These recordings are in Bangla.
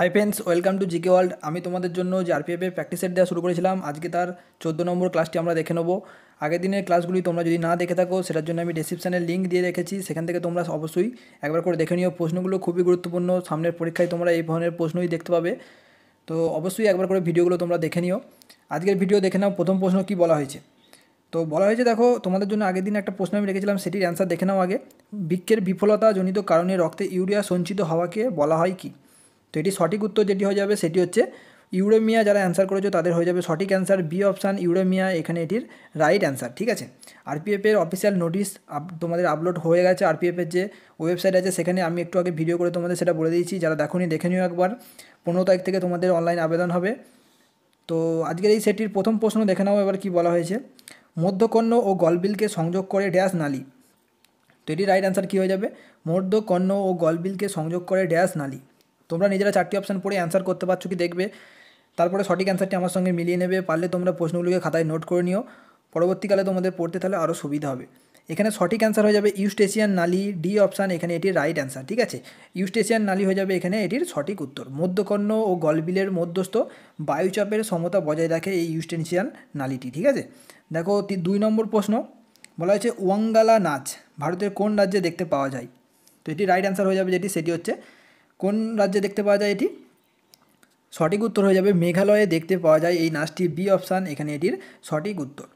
high friends welcome to GK world আমি তোমাদের জন্য যে আরপিএফের প্র্যাকটিস সেট দেওয়া শুরু করেছিলাম আজকে তার চোদ্দো নম্বর ক্লাসটি আমরা দেখে নেবো আগের দিনের ক্লাসগুলি তোমরা যদি না দেখে থাকো সেটার জন্য আমি ডিসক্রিপশানের লিঙ্ক দিয়ে রেখেছি সেখান থেকে তোমরা অবশ্যই একবার করে দেখে নিও প্রশ্নগুলো খুবই গুরুত্বপূর্ণ সামনের পরীক্ষায় তোমরা এই ধরনের প্রশ্নই দেখতে পাবে তো অবশ্যই একবার করে ভিডিওগুলো তোমরা দেখে নিও আজকের ভিডিও দেখে নাও প্রথম প্রশ্ন কি বলা হয়েছে তো বলা হয়েছে দেখো তোমাদের জন্য আগের দিন একটা প্রশ্ন আমি রেখেছিলাম সেটির অ্যান্সার দেখে নাও আগে বৃক্ষের বিফলতাজনিত কারণে রক্তে ইউরিয়া সঞ্চিত হওয়াকে বলা হয় কি তো এটি সঠিক উত্তর যেটি হয়ে যাবে সেটি হচ্ছে ইউরোমিয়া যারা অ্যান্সার করেছে তাদের হয়ে যাবে সঠিক অ্যান্সার বি অপশান ইউরেমিয়া এখানে এটির রাইট অ্যান্সার ঠিক আছে আরপিএফের অফিসিয়াল নোটিশ তোমাদের আপলোড হয়ে গেছে আরপিএফের যে ওয়েবসাইট আছে সেখানে আমি একটু আগে ভিডিও করে তোমাদের সেটা বলে দিয়েছি যারা দেখো দেখে নিও একবার পনেরো তারিখ থেকে তোমাদের অনলাইন আবেদন হবে তো আজকের এই সেটির প্রথম প্রশ্ন দেখে নাও এবার কি বলা হয়েছে মধ্যকর্ণ ও গলবিলকে সংযোগ করে ড্যাশ নালী তো এটির রাইট অ্যান্সার কী হয়ে যাবে মধ্যকর্ণ ও গলবিলকে সংযোগ করে ড্যাশ নালী তোমরা নিজেরা চারটি অপশান পড়ে অ্যান্সার করতে পারছো কি দেখবে তারপরে সঠিক অ্যান্সারটি আমার সঙ্গে মিলিয়ে নেবে পারলে তোমরা প্রশ্নগুলিকে খাতায় নোট করে নিও পরবর্তীকালে তোমাদের পড়তে তাহলে আরও সুবিধা হবে এখানে সঠিক অ্যান্সার হয়ে যাবে ইউস্টেশিয়ান নালি ডি অপশান এখানে এটির রাইট অ্যান্সার ঠিক আছে ইউস্টেশিয়ান নালি হয়ে যাবে এখানে এটির সঠিক উত্তর মধ্যকর্ণ ও গলবিলের মধ্যস্থ বায়ুচাপের সমতা বজায় রাখে এই ইউস্টেশিয়ান নালিটি ঠিক আছে দেখো দুই নম্বর প্রশ্ন বলা হয়েছে ওয়াঙ্গালা নাচ ভারতের কোন রাজ্যে দেখতে পাওয়া যায় তো এটি রাইট অ্যান্সার হয়ে যাবে যেটি সেটি হচ্ছে কোন রাজ্যে দেখতে পাওয়া যায় এটি সঠিক উত্তর হয়ে যাবে মেঘালয়ে দেখতে পাওয়া যায় এই নাচটি বি অপশান এখানে এটির সঠিক উত্তর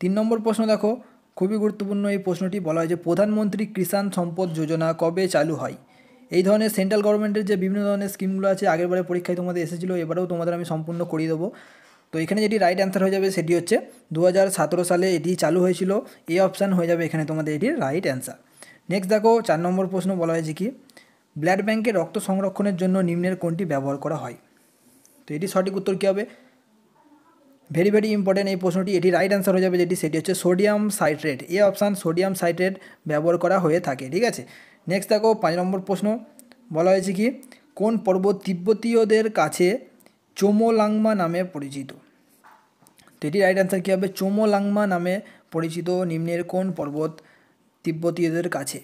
তিন নম্বর প্রশ্ন দেখো খুবই গুরুত্বপূর্ণ এই প্রশ্নটি বলা হয় যে প্রধানমন্ত্রী কিষাণ সম্পদ যোজনা কবে চালু হয় এই ধরনের সেন্ট্রাল গভর্নমেন্টের যে বিভিন্ন ধরনের স্কিমগুলো আছে আগেরবারে পরীক্ষায় তোমাদের এসেছিলো এবারেও তোমাদের আমি সম্পূর্ণ করিয়ে দেবো তো এখানে যেটি রাইট অ্যান্সার হয়ে যাবে সেটি হচ্ছে দু সালে এটি চালু হয়েছিল এই অপশান হয়ে যাবে এখানে তোমাদের এটির রাইট অ্যান্সার নেক্সট দেখো চার নম্বর প্রশ্ন বলা হয়েছে কি ব্লাড ব্যাংকে রক্ত সংরক্ষণের জন্য নিম্নের কোনটি ব্যবহার করা হয় তো এটি সঠিক উত্তর কী হবে ভেরি ভেরি ইম্পর্টেন্ট এই প্রশ্নটি এটি রাইট অ্যান্সার হয়ে যাবে যেটি সেটি হচ্ছে sodium citrate A option sodium citrate ব্যবহার করা হয়ে থাকে ঠিক আছে নেক্সট দেখো পাঁচ নম্বর প্রশ্ন বলা হয়েছে কি কোন পর্বত তিব্বতীয়দের কাছে চোমোলাংমা নামে পরিচিত তো এটি রাইট অ্যান্সার কী হবে চোমোলাংমা নামে পরিচিত নিম্নের কোন পর্বত তিব্বতীয়দের কাছে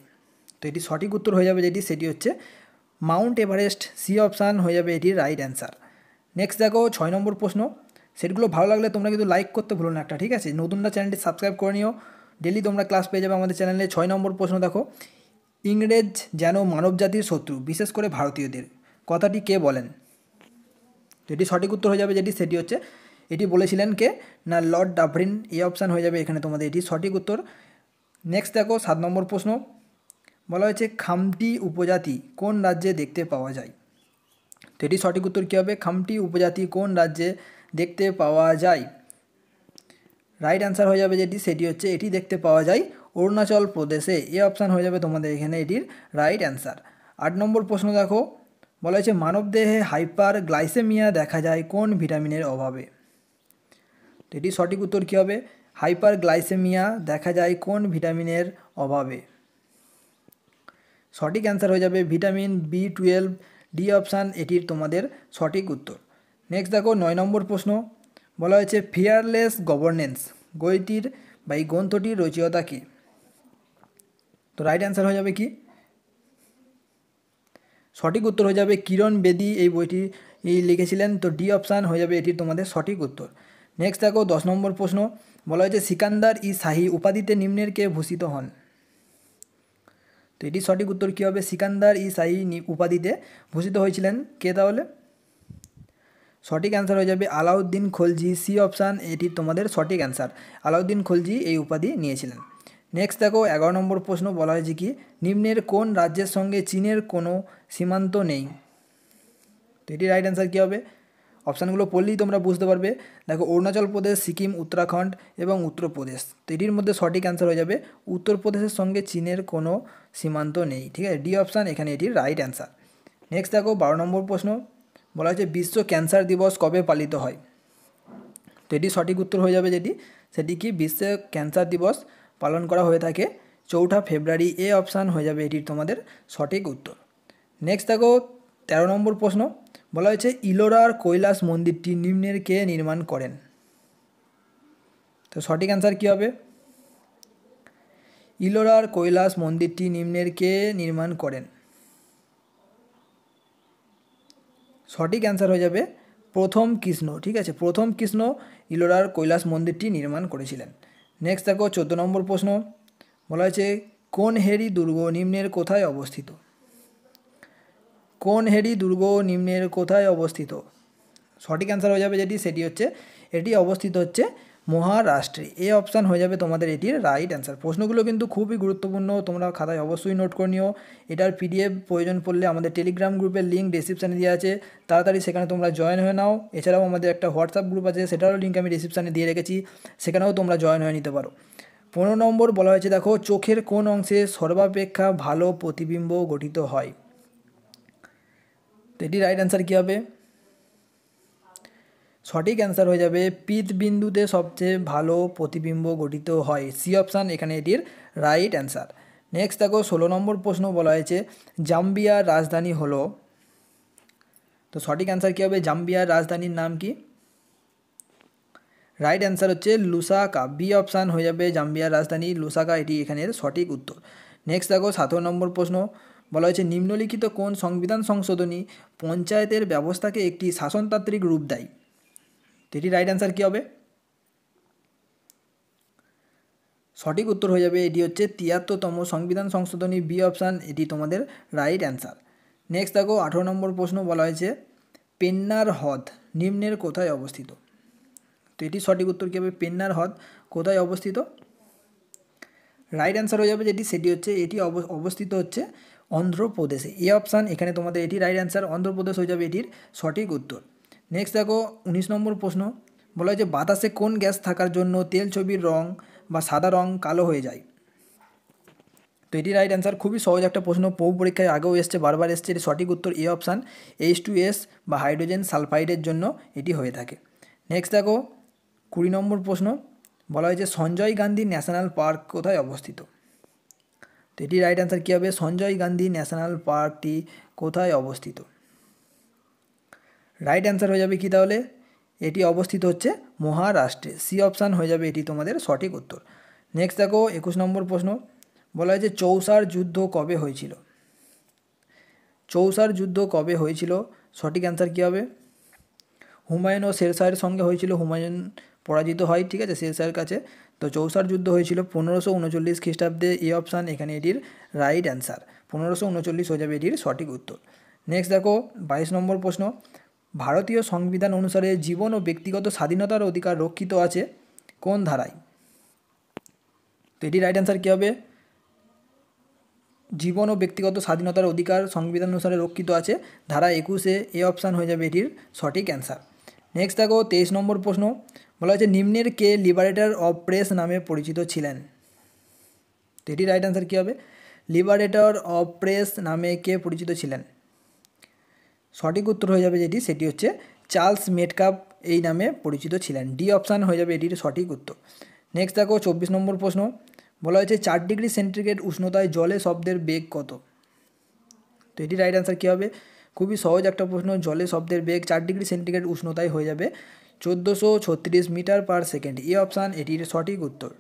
তো এটি সঠিক উত্তর হয়ে যাবে যেটি সেটি হচ্ছে মাউন্ট এভারেস্ট সি অপশান হয়ে যাবে এটির রাইট অ্যান্সার নেক্সট দেখো ছয় নম্বর প্রশ্ন সেটগুলো ভালো লাগলে তোমরা কিন্তু লাইক করতে ভুলো না একটা ঠিক আছে নতুনটা চ্যানেলটি সাবস্ক্রাইব করে নিও ডেলি তোমরা ক্লাস পেয়ে যাবে আমাদের চ্যানেলে ছয় নম্বর প্রশ্ন দেখো ইংরেজ যেন মানবজাতির শত্রু বিশেষ করে ভারতীয়দের কথাটি কে বলেন যেটি সঠিক উত্তর হয়ে যাবে যেটি সেটি হচ্ছে এটি বলেছিলেন কে না লর্ড ডাভরিন এই অপশান হয়ে যাবে এখানে তোমাদের এটি সঠিক উত্তর নেক্সট দেখো সাত নম্বর প্রশ্ন বলা হয়েছে খামটি উপজাতি কোন রাজ্যে দেখতে পাওয়া যায় তো এটি সঠিক উত্তর কী হবে খামটি উপজাতি কোন রাজ্যে দেখতে পাওয়া যায় রাইট অ্যান্সার হয়ে যাবে যেটি সেটি হচ্ছে এটি দেখতে পাওয়া যায় অরুণাচল প্রদেশে এ অপশান হয়ে যাবে তোমাদের এখানে এটির রাইট অ্যান্সার আট নম্বর প্রশ্ন দেখো বলা হয়েছে মানবদেহে হাইপার গ্লাইসেমিয়া দেখা যায় কোন ভিটামিনের অভাবে তো এটি সঠিক উত্তর কী হবে হাইপার গ্লাইসেমিয়া দেখা যায় কোন ভিটামিনের অভাবে সঠিক অ্যান্সার হয়ে যাবে vitamin B twelve D option এটির তোমাদের সঠিক উত্তর নেক্সট দেখো নয় নম্বর প্রশ্ন বলা হয়েছে ফিয়ারলেস গভর্নেন্স বইটির বা এই গ্রন্থটির রচয়তা কী তো রাইট অ্যান্সার হয়ে যাবে কি সঠিক উত্তর হয়ে যাবে কিরণ বেদি এই বইটি লিখেছিলেন তো ডি অপশান হয়ে যাবে এটির তোমাদের সঠিক উত্তর নেক্সট দেখো দশ নম্বর প্রশ্ন বলা হয়েছে সিকান্দার ই শাহি উপাধিতে নিম্নের কে ভূষিত হন তো এটি সঠিক উত্তর কী হবে সিকান্দার ই সাই উপাধিতে ভূষিত হয়েছিলেন কে তাহলে সঠিক অ্যান্সার হয়ে যাবে আলাউদ্দিন খলজি সি অপশান এটি তোমাদের সঠিক অ্যান্সার আলাউদ্দিন খলজি এই উপাধি নিয়েছিলেন নেক্সট দেখো এগারো নম্বর প্রশ্ন বলা হয়েছে কি নিম্নের কোন রাজ্যের সঙ্গে চীনের কোনো সীমান্ত নেই তো এটি রাইট অ্যান্সার কী হবে অপশানগুলো পড়লেই তোমরা বুঝতে পারবে দেখো অরুণাচল প্রদেশ সিকিম উত্তরাখণ্ড এবং উত্তরপ্রদেশ তো এটির মধ্যে সঠিক অ্যান্সার হয়ে যাবে উত্তরপ্রদেশের সঙ্গে চীনের কোনো সীমান্ত নেই ঠিক আছে ডি অপশান এখানে এটির রাইট অ্যান্সার নেক্সট দেখো বারো নম্বর প্রশ্ন বলা হচ্ছে বিশ্ব ক্যান্সার দিবস কবে পালিত হয় তো এটি সঠিক উত্তর হয়ে যাবে যেটি সেটি কি বিশ্ব ক্যান্সার দিবস পালন করা হয়ে থাকে চৌঠা ফেব্রুয়ারি এ অপশান হয়ে যাবে এটির তোমাদের সঠিক উত্তর নেক্সট দেখো তেরো নম্বর প্রশ্ন বলা হয়েছে ইলোরার কৈলাস মন্দিরটি নিম্নের কে নির্মাণ করেন তো সঠিক অ্যান্সার কী হবে ইলোরার কৈলাস মন্দিরটি নিম্নের কে নির্মাণ করেন সঠিক অ্যান্সার হয়ে যাবে প্রথম কৃষ্ণ ঠিক আছে প্রথম কৃষ্ণ ইলোরার কৈলাস মন্দিরটি নির্মাণ করেছিলেন নেক্সট দেখো চোদ্দো নম্বর প্রশ্ন বলা হয়েছে কোন হেরি দুর্গ নিম্নের কোথায় অবস্থিত কোন হেরি দুর্গ নিম্নের কোথায় অবস্থিত সঠিক অ্যান্সার হয়ে যাবে যেটি সেটি হচ্ছে এটি অবস্থিত হচ্ছে মহারাষ্ট্রে এ অপশান হয়ে যাবে তোমাদের এটির রাইট অ্যান্সার প্রশ্নগুলো কিন্তু খুবই গুরুত্বপূর্ণ তোমরা খাতায় অবশ্যই নোট করে নিও এটার পিডিএফ প্রয়োজন পড়লে আমাদের টেলিগ্রাম গ্রুপের লিঙ্ক ডিসক্রিপশানে দেওয়া আছে তাড়াতাড়ি সেখানে তোমরা জয়েন হয়ে নাও এছাড়াও আমাদের একটা হোয়াটসঅ্যাপ গ্রুপ আছে সেটারও লিঙ্ক আমি ডিসক্রিপশানে দিয়ে রেখেছি সেখানেও তোমরা জয়েন হয়ে নিতে পারো পনেরো নম্বর বলা হয়েছে দেখো চোখের কোন অংশে সর্বাপেক্ষা ভালো প্রতিবিম্ব গঠিত হয় তো এটি রাইট অ্যান্সার কী হবে সঠিক অ্যান্সার হয়ে যাবে বিন্দুতে সবচেয়ে ভালো প্রতিবিম্ব গঠিত হয় সি অপশান এখানে এটির রাইট অ্যান্সার নেক্সট দেখো ষোলো নম্বর প্রশ্ন বলা হয়েছে জাম্বিয়ার রাজধানী হলো তো সঠিক অ্যান্সার কী হবে জাম্বিয়ার রাজধানীর নাম কি রাইট অ্যান্সার হচ্ছে লুসাকা বি অপশান হয়ে যাবে জাম্বিয়ার রাজধানী লুসাকা এটি এখানের সঠিক উত্তর নেক্সট দেখো সাতেরো নম্বর প্রশ্ন বলা হয়েছে নিম্নলিখিত কোন সংবিধান সংশোধনী পঞ্চায়েতের ব্যবস্থাকে একটি শাসনতান্ত্রিক রূপ দেয় এটি রাইট অ্যান্সার কী হবে সঠিক উত্তর হয়ে যাবে এটি হচ্ছে তিয়াত্তরতম সংবিধান সংশোধনী বি অপশান এটি তোমাদের রাইট অ্যান্সার নেক্সট দেখো আঠেরো নম্বর প্রশ্ন বলা হয়েছে পেন্নার হ্রদ নিম্নের কোথায় অবস্থিত তো এটি সঠিক উত্তর কী হবে পেন্নার হ্রদ কোথায় অবস্থিত রাইট অ্যান্সার হয়ে যাবে যেটি সেটি হচ্ছে এটি অবস্থিত হচ্ছে অন্ধ্রপ্রদেশে এ অপশান এখানে তোমাদের এটি রাইট অ্যান্সার অন্ধ্রপ্রদেশ হয়ে যাবে এটির সঠিক উত্তর নেক্সট দেখো উনিশ নম্বর প্রশ্ন বলা যে বাতাসে কোন গ্যাস থাকার জন্য তেল ছবির রং বা সাদা রং কালো হয়ে যায় তো এটি রাইট অ্যান্সার খুবই সহজ একটা প্রশ্ন বহু পরীক্ষায় আগেও এসছে বারবার এসছে এটি সঠিক উত্তর A option H two S বা হাইড্রোজেন সালফাইডের জন্য এটি হয়ে থাকে নেক্সট দেখো কুড়ি নম্বর প্রশ্ন বলা হয়েছে সঞ্জয় গান্ধী ন্যাশনাল পার্ক কোথায় অবস্থিত এটি রাইট অ্যান্সার কী হবে সঞ্জয় গান্ধী ন্যাশনাল পার্কটি কোথায় অবস্থিত রাইট অ্যান্সার হয়ে যাবে কি তাহলে এটি অবস্থিত হচ্ছে মহারাষ্ট্রে সি অপশান হয়ে যাবে এটি তোমাদের সঠিক উত্তর নেক্সট দেখো একুশ নম্বর প্রশ্ন বলা হয়েছে চৌসার যুদ্ধ কবে হয়েছিল চৌসার যুদ্ধ কবে হয়েছিল সঠিক অ্যান্সার কী হবে হুমায়ুন ও শেরশাহের সঙ্গে হয়েছিল হুমায়ুন পরাজিত হয় ঠিক আছে শেরশাহের কাছে তো চৌসার যুদ্ধ হয়েছিল পনেরোশো উনচল্লিশ খ্রিস্টাব্দে এ অপশান এখানে এটির রাইট অ্যান্সার পনেরোশো উনচল্লিশ হয়ে যাবে এটির সঠিক উত্তর নেক্সট দেখো বাইশ নম্বর প্রশ্ন ভারতীয় সংবিধান অনুসারে জীবন ও ব্যক্তিগত স্বাধীনতার অধিকার রক্ষিত আছে কোন ধারায় তো এটি রাইট অ্যান্সার কী হবে জীবন ও ব্যক্তিগত স্বাধীনতার অধিকার সংবিধান অনুসারে রক্ষিত আছে ধারা একুশে এ অপশান হয়ে যাবে এটির সঠিক অ্যান্সার নেক্সট দেখো তেইশ নম্বর প্রশ্ন বলা হয়েছে নিম্নের কে লিবারেটার অফ প্রেস নামে পরিচিত ছিলেন তো এটি রাইট অ্যান্সার কী হবে লিবারেটর অফ প্রেস নামে কে পরিচিত ছিলেন সঠিক উত্তর হয়ে যাবে যেটি সেটি হচ্ছে চার্লস মেটকাপ এই নামে পরিচিত ছিলেন ডি অপশান হয়ে যাবে এটির সঠিক উত্তর নেক্সট দেখো চব্বিশ নম্বর প্রশ্ন বলা হয়েছে চার ডিগ্রি সেন্টিগ্রেড উষ্ণতায় জলে শব্দের বেগ কত তো এটি রাইট অ্যান্সার কী হবে খুবই সহজ একটা প্রশ্ন জলে শব্দের বেগ চার ডিগ্রি সেন্টিগ্রেড উষ্ণতায় হয়ে যাবে চোদ্দোশো ছত্রিশ metre per second A option এটির সঠিক উত্তর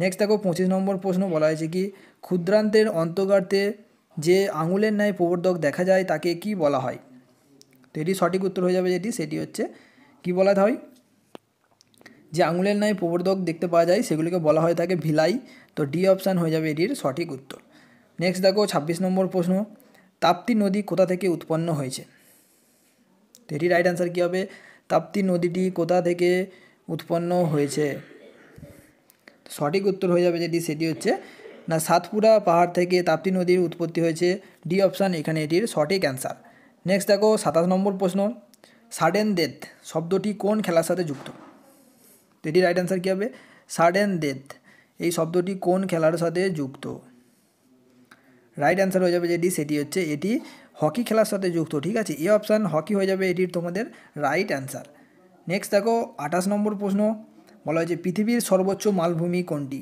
নেক্সট দেখো পঁচিশ নম্বর প্রশ্ন বলা হয়েছে কি ক্ষুদ্রান্তের অন্তগার্তে যে আঙুলের ন্যায় প্রবর্ধক দেখা যায় তাকে কি বলা হয় তো এটি সঠিক উত্তর হয়ে যাবে যেটি সেটি হচ্ছে কি বলা হয় যে আঙুলের ন্যায় প্রবর্ধক দেখতে পাওয়া যায় সেগুলিকে বলা হয় তাকে ভিলাই তো ডি অপশান হয়ে যাবে এটির সঠিক উত্তর নেক্সট দেখো ছাব্বিশ নম্বর প্রশ্ন তাপ্তি নদী কোথা থেকে উৎপন্ন হয়েছে তো এটি রাইট অ্যান্সার কী হবে তাপ্তি নদীটি কোথা থেকে উৎপন্ন হয়েছে সঠিক উত্তর হয়ে যাবে যেটি সেটি হচ্ছে না সাতপুরা পাহাড় থেকে তাপ্তি নদীর উৎপত্তি হয়েছে ডি অপশান এখানে এটির সঠিক অ্যান্সার নেক্সট দেখো সাতাশ নম্বর প্রশ্ন সাডেন ডেথ শব্দটি কোন খেলার সাথে যুক্ত এটি রাইট অ্যান্সার কী হবে সাডেন ডেথ এই শব্দটি কোন খেলার সাথে যুক্ত রাইট অ্যান্সার হয়ে যাবে যেটি সেটি হচ্ছে এটি হকি খেলার সাথে যুক্ত ঠিক আছে এ অপশান হকি হয়ে যাবে এটির তোমাদের রাইট অ্যান্সার নেক্সট দেখো আঠাশ নম্বর প্রশ্ন বলা হয়েছে পৃথিবীর সর্বোচ্চ মালভূমি কোনটি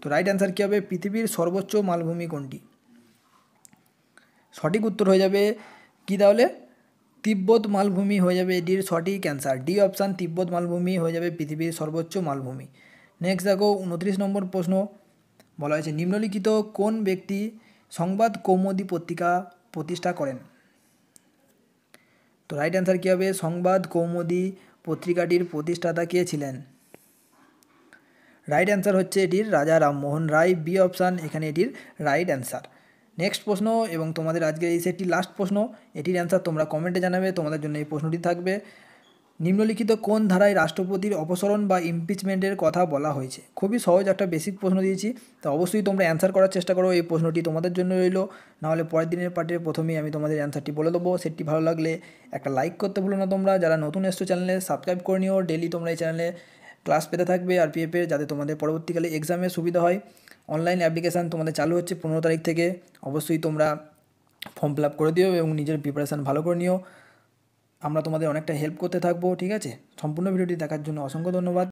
তো রাইট অ্যান্সার কী হবে পৃথিবীর সর্বোচ্চ মালভূমি কোনটি সঠিক উত্তর হয়ে যাবে কি তাহলে তিব্বত মালভূমি হয়ে যাবে এটির সঠিক অ্যান্সার ডি অপশান তিব্বত মালভূমি হয়ে যাবে পৃথিবীর সর্বোচ্চ মালভূমি নেক্সট দেখো উনত্রিশ নম্বর প্রশ্ন বলা হয়েছে নিম্নলিখিত কোন ব্যক্তি সংবাদ কৌমদি পত্রিকা প্রতিষ্ঠা করেন তো রাইট অ্যান্সার কী হবে সংবাদ কৌমুদি পত্রিকাটির প্রতিষ্ঠাতা কে ছিলেন রাইট অ্যান্সার হচ্ছে এটির রাজা রামমোহন রায় বি অপশান এখানে এটির রাইট অ্যান্সার নেক্সট প্রশ্ন এবং তোমাদের আজকে এই সেটি লাস্ট প্রশ্ন এটির অ্যান্সার তোমরা কমেন্টে জানাবে তোমাদের জন্য এই প্রশ্নটি থাকবে নিম্নলিখিত কোন ধারায় রাষ্ট্রপতির অপসরণ বা ইমপিচমেন্টের কথা বলা হয়েছে খুবই সহজ একটা বেসিক প্রশ্ন দিয়েছি তো অবশ্যই তোমরা অ্যান্সার করার চেষ্টা করো এই প্রশ্নটি তোমাদের জন্য রইল নাহলে পরের দিনের পার্টির প্রথমেই আমি তোমাদের অ্যান্সারটি বলে দেবো সেটি ভালো লাগলে একটা লাইক করতে ভুলো না তোমরা যারা নতুন এসছো চ্যানেলে সাবস্ক্রাইব করে নিও ডেলি তোমরা এই চ্যানেলে ক্লাস পেতে থাকবে আর পিএফের যাতে তোমাদের পরবর্তীকালে এক্সামে সুবিধা হয় অনলাইন অ্যাপ্লিকেশান তোমাদের চালু হচ্ছে পনেরো তারিখ থেকে অবশ্যই তোমরা ফর্ম ফিল আপ করে দিও এবং নিজের প্রিপারেশান ভালো করে নিও আমরা তোমাদের অনেকটা হেল্প করতে থাকবো ঠিক আছে সম্পূর্ণ ভিডিওটি দেখার জন্য অসংখ্য ধন্যবাদ